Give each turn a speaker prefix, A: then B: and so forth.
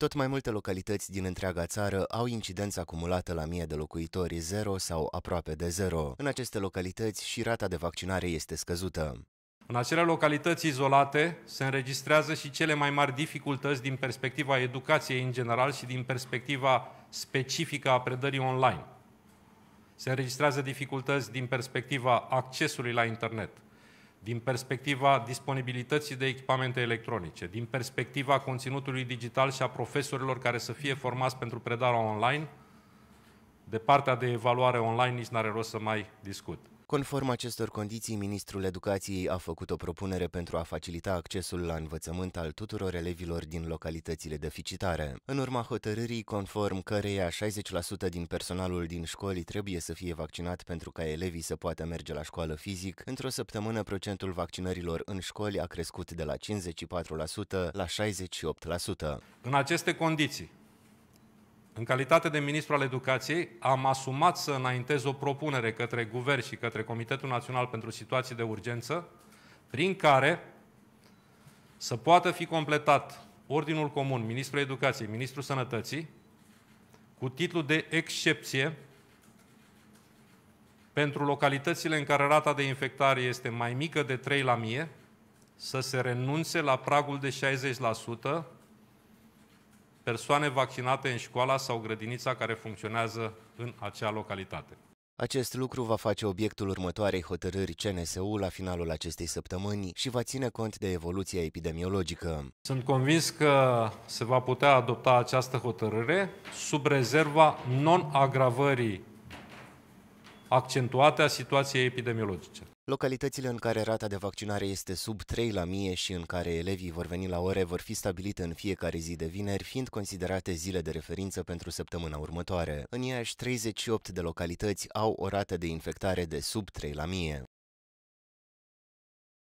A: Tot mai multe localități din întreaga țară au incidență acumulată la mie de locuitori 0 sau aproape de 0. În aceste localități și rata de vaccinare este scăzută.
B: În acele localități izolate se înregistrează și cele mai mari dificultăți din perspectiva educației în general și din perspectiva specifică a predării online. Se înregistrează dificultăți din perspectiva accesului la internet din perspectiva disponibilității de echipamente electronice, din perspectiva conținutului digital și a profesorilor care să fie formați pentru predarea online, de partea de evaluare online nici n-are rost să mai
A: discut. Conform acestor condiții, Ministrul Educației a făcut o propunere pentru a facilita accesul la învățământ al tuturor elevilor din localitățile deficitare. În urma hotărârii, conform căreia 60% din personalul din școli trebuie să fie vaccinat pentru ca elevii să poată merge la școală fizic, într-o săptămână procentul vaccinărilor în școli a crescut de la 54% la 68%. În aceste
B: condiții, în calitate de ministru al educației, am asumat să înaintez o propunere către Guvern și către Comitetul Național pentru Situații de Urgență, prin care să poată fi completat Ordinul Comun, Ministrul Educației, Ministrul Sănătății, cu titlul de excepție pentru localitățile în care rata de infectare este mai mică de 3 la mie, să se renunțe la pragul de 60% persoane vaccinate în școala sau grădinița care funcționează în acea localitate.
A: Acest lucru va face obiectul următoarei hotărâri CNSU la finalul acestei săptămâni și va ține cont de evoluția epidemiologică.
B: Sunt convins că se va putea adopta această hotărâre sub rezerva non-agravării accentuate a situației epidemiologice.
A: Localitățile în care rata de vaccinare este sub 3 la mie și în care elevii vor veni la ore vor fi stabilite în fiecare zi de vineri, fiind considerate zile de referință pentru săptămâna următoare. În Iași, 38 de localități au o rată de infectare de sub 3 la mie.